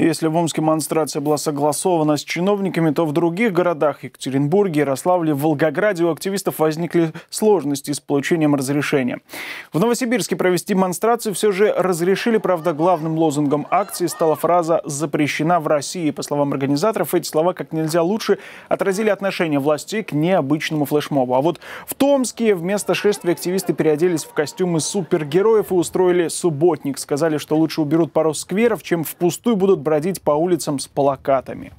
Если в Омске монстрация была согласована с чиновниками, то в других городах Екатеринбурге, Ярославле, Волгограде у активистов возникли сложности с получением разрешения. В Новосибирске провести монстрацию все же разрешили, правда, главным лозунгом акции стала фраза «запрещена в России». По словам организаторов, эти слова как нельзя лучше отразили отношение властей к необычному флешмобу. А вот в Томске вместо шествия активисты переоделись в костюмы супергероев и устроили субботник. Сказали, что лучше уберут пару скверов, чем впустую будут бродить по улицам с плакатами.